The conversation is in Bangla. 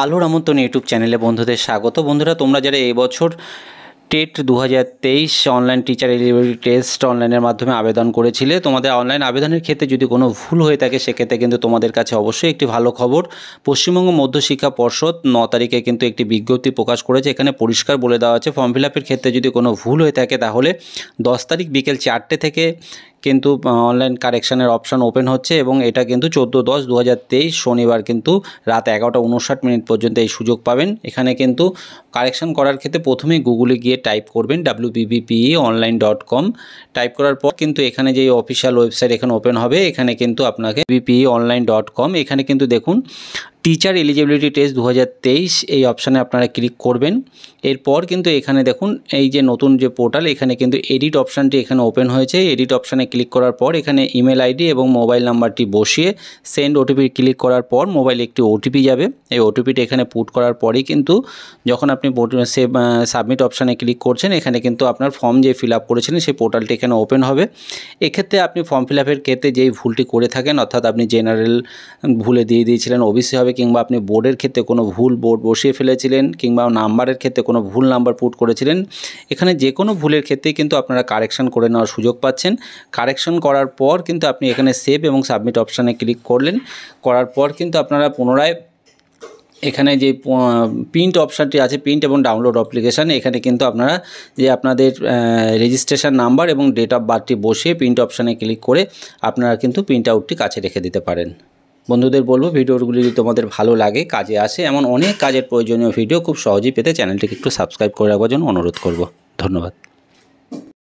আলোর আমন্ত্রণ ইউটিউব চ্যানেলে বন্ধুদের স্বাগত বন্ধুরা তোমরা যারা এবছর টেট দু হাজার অনলাইন টিচার এলিজিবিলিটি টেস্ট অনলাইনের মাধ্যমে আবেদন করেছিলে তোমাদের অনলাইন আবেদনের ক্ষেত্রে যদি কোনো ভুল হয়ে থাকে সেক্ষেত্রে কিন্তু তোমাদের কাছে অবশ্যই একটি ভালো খবর পশ্চিমবঙ্গ মধ্যশিক্ষা পর্ষদ ন তারিখে কিন্তু একটি বিজ্ঞপ্তি প্রকাশ করেছে এখানে পরিষ্কার বলে দেওয়া আছে ফর্ম ফিল ক্ষেত্রে যদি কোনো ভুল হয়ে থাকে তাহলে দশ তারিখ বিকেল চারটে থেকে কিন্তু অনলাইন কারেকশানের অপশান ওপেন হচ্ছে এবং এটা কিন্তু চোদ্দো দশ দু শনিবার কিন্তু রাত এগারোটা উনষাট মিনিট পর্যন্ত এই সুযোগ পাবেন এখানে কিন্তু কারেকশান করার ক্ষেত্রে প্রথমে গুগলে গিয়ে টাইপ করবেন W online dot com type করার পর কিন্তু এখানে যে অফিসিয়াল ওয়েবসাইট এখানে ওপেন হবে এখানে কিন্তু আপনাকে বিপিই অনলাইন ডট কম এখানে কিন্তু দেখুন টিচার এলিজিবিলিটি টেস্ট দু এই অপশানে আপনারা ক্লিক করবেন এরপর কিন্তু এখানে দেখুন এই যে নতুন যে পোর্টাল এখানে কিন্তু এডিট অপশানটি এখানে ওপেন হয়েছে এডিট অপশানে ক্লিক করার পর এখানে ইমেল আইডি এবং মোবাইল নাম্বারটি বসিয়ে সেন্ড ওটিপি ক্লিক করার পর মোবাইলে একটি ওটিপি যাবে এই ওটিপিটি এখানে পুট করার পরেই কিন্তু যখন আপনি সেভ সাবমিট অপশানে ক্লিক করছেন এখানে কিন্তু আপনার ফর্ম যে ফিল আপ করেছিলেন সেই পোর্টালটি এখানে ওপেন হবে এক্ষেত্রে আপনি ফর্ম ফিল আপের ক্ষেত্রে যেই ভুলটি করে থাকেন অর্থাৎ আপনি জেনারেল ভুলে দিয়ে দিয়েছিলেন ওবিসি হবে কিংবা আপনি বোর্ডের ক্ষেত্রে কোনো ভুল বোর্ড বসিয়ে ফেলেছিলেন কিংবা নাম্বারের ক্ষেত্রে কোনো ভুল নাম্বার পুট করেছিলেন এখানে যে কোনো ভুলের ক্ষেত্রেই কিন্তু আপনারা কারেকশন করে নেওয়ার সুযোগ পাচ্ছেন কারেকশন করার পর কিন্তু আপনি এখানে সেভ এবং সাবমিট অপশানে ক্লিক করলেন করার পর কিন্তু আপনারা পুনরায় এখানে যে প্রিন্ট অপশানটি আছে প্রিন্ট এবং ডাউনলোড অ্যাপ্লিকেশান এখানে কিন্তু আপনারা যে আপনাদের রেজিস্ট্রেশন নাম্বার এবং ডেট অফ বার্থটি বসিয়ে প্রিন্ট অপশানে ক্লিক করে আপনারা কিন্তু প্রিন্ট আউটটি কাছে রেখে দিতে পারেন বন্ধুদের বলবো ভিডিওগুলি যদি তোমাদের ভালো লাগে কাজে আসে এমন অনেক কাজের প্রয়োজনীয় ভিডিও খুব সহজেই পেতে চ্যানেলটিকে একটু সাবস্ক্রাইব করে রাখবার জন্য অনুরোধ করব ধন্যবাদ